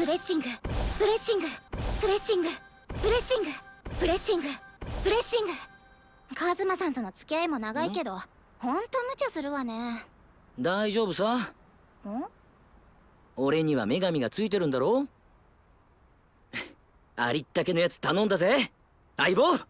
ブレッシングブレッシングブレッシングブレッシングブレッシングブレッシングカズマさんとの付き合いも長いけどほんと無茶するわね大丈夫さん俺には女神がついてるんだろ ありったけのやつ頼んだぜ相棒